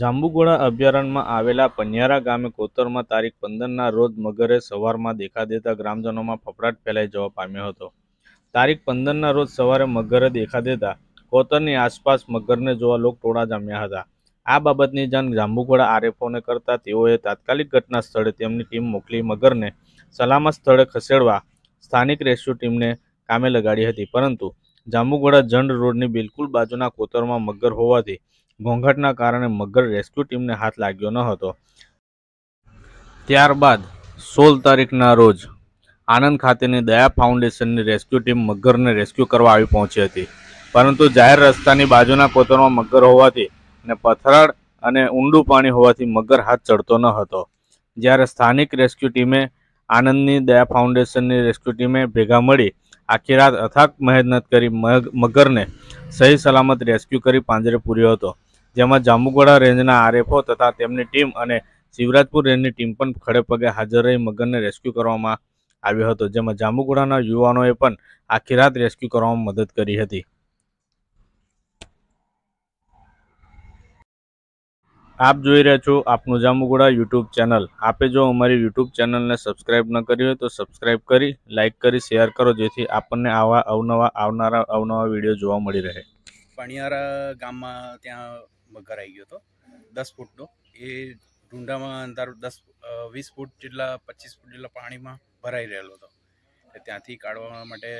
જાંબુગોળા અભયારણ્યમાં આવેલા પન્યારા ગામે કોતરમાં તારીખ પંદરના રોજ મગરે સવારમાં દેખા દેતા ગ્રામજનોમાં ફફડાટ ફેલાઈ જવા પામ્યો હતો તારીખ પંદરના રોજ સવારે મગરે દેખા દેતા કોતરની આસપાસ મગરને જોવા લોક ટોળા જામ્યા હતા આ બાબતની જાણ જાંબુગોળા આરએફઓને કરતા તેઓએ તાત્કાલિક ઘટના સ્થળે તેમની ટીમ મોકલી મગરને સલામત સ્થળે ખસેડવા સ્થાનિક રેસ્ક્યુ ટીમને કામે લગાડી હતી પરંતુ જાંબુગોળા જંડ રોડની બિલકુલ બાજુના કોતરમાં મગર હોવાથી ઘોંઘાટના કારણે મગર રેસ્ક્યુ ટીમને હાથ લાગ્યો ન હતો ત્યારબાદ સોળ તારીખના રોજ આનંદ ખાતેની દયા ફાઉન્ડેશનની રેસ્ક્યુ ટીમ મગરને રેસ્ક્યુ કરવા આવી પહોંચી હતી પરંતુ જાહેર રસ્તાની બાજુના કોતરમાં મગર હોવાથી અને પથરાળ અને ઊંડું પાણી હોવાથી મગર હાથ ચડતો ન હતો જ્યારે સ્થાનિક રેસ્ક્યુ ટીમે આનંદની દયા ફાઉન્ડેશનની રેસ્ક્યુ ટીમે ભેગા મળી આખી રાત અથાક મહેનત કરી મગરને સહી સલામત રેસ્ક્યુ કરી પાંજરે પૂર્યો હતો જેમાં જાંબુગોડા રેન્જના આરએફઓ તથા તેમની ટીમ અને શિવરાજપુર રેન્જની ટીમ પણ ખડેપગે હાજર રહી મગનને રેસ્ક્યુ કરવામાં આવ્યો હતો જેમાં જાંબુગોડાના યુવાનોએ પણ આખી રાત રેસ્ક્યુ કરવામાં મદદ કરી હતી આપ જોઈ રહ્યા છો આપનું જાંબુગોડા યુટ્યુબ ચેનલ આપે જો અમારી યુટ્યુબ ચેનલને સબસ્ક્રાઈબ ન કરી હોય તો સબસ્ક્રાઈબ કરી લાઇક કરી શેર કરો જેથી આપણને આવા અવનવા આવનારા અવનવા વિડીયો જોવા મળી રહે પણિયારા ગામમાં ત્યાં ગરાઈ ગયો હતો દસ ફૂટનો એ ઢૂંઢામાં અંધારું દસ વીસ ફૂટ જેટલા પચીસ ફૂટ જેટલા પાણીમાં ભરાઈ રહેલો હતો એટલે ત્યાંથી કાઢવા માટે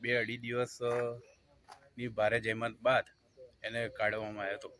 બે અઢી દિવસની ભારે જહેમત બાદ એને કાઢવામાં આવ્યો હતો